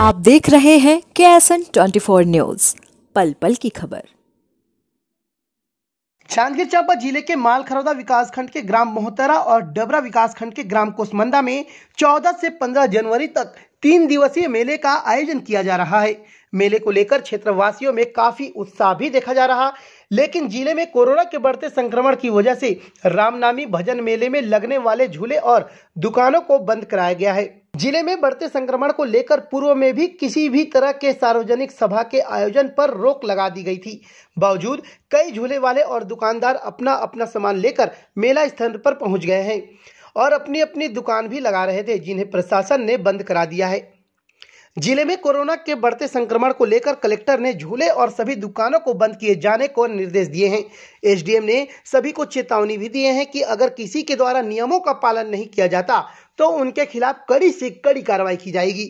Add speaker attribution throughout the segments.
Speaker 1: आप देख रहे हैं के एस एन ट्वेंटी न्यूज पल पल की खबर
Speaker 2: जांजगीर चांपा जिले के मालखरौदा विकासखंड के ग्राम मोहतरा और डबरा विकासखंड के ग्राम कोसमंदा में 14 से 15 जनवरी तक तीन दिवसीय मेले का आयोजन किया जा रहा है मेले को लेकर क्षेत्रवासियों में काफी उत्साह भी देखा जा रहा लेकिन जिले में कोरोना के बढ़ते संक्रमण की वजह से रामनामी भजन मेले में लगने वाले झूले और दुकानों को बंद कराया गया है जिले में बढ़ते संक्रमण को लेकर पूर्व में भी किसी भी तरह के सार्वजनिक सभा के आयोजन पर रोक लगा दी गई थी बावजूद कई झूले वाले और दुकानदार अपना अपना सामान लेकर मेला स्थल पर पहुंच गए हैं और अपनी अपनी दुकान भी लगा रहे थे जिन्हें प्रशासन ने बंद करा दिया है जिले में कोरोना के बढ़ते संक्रमण को लेकर कलेक्टर ने झूले और सभी दुकानों को बंद किए जाने को निर्देश दिए हैं एसडीएम ने सभी को चेतावनी भी दिए हैं कि अगर किसी के द्वारा नियमों का पालन नहीं किया जाता तो उनके खिलाफ कड़ी से कड़ी कार्रवाई की जाएगी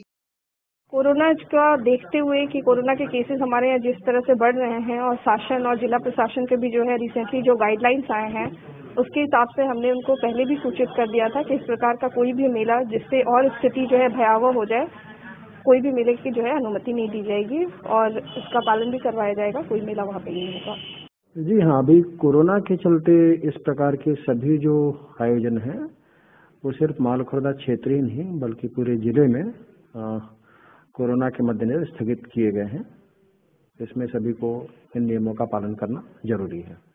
Speaker 3: कोरोना का देखते हुए कि कोरोना के केसेस हमारे यहाँ जिस तरह से बढ़ रहे हैं और शासन और जिला प्रशासन के भी जो है रिसेंटली जो गाइडलाइंस आए हैं उसके हिसाब से हमने उनको पहले भी सूचित कर दिया था कि इस प्रकार का कोई भी मेला जिससे और स्थिति जो है भयावह हो जाए कोई भी मेले की जो है अनुमति नहीं दी जाएगी और इसका पालन भी करवाया जाएगा कोई मेला वहाँ पे नहीं होगा
Speaker 4: जी हाँ अभी कोरोना के चलते इस प्रकार के सभी जो आयोजन है वो सिर्फ मालखुर्दा क्षेत्र ही नहीं बल्कि पूरे जिले में आ, कोरोना के मद्देनजर स्थगित किए गए हैं इसमें सभी को इन नियमों का पालन करना जरूरी है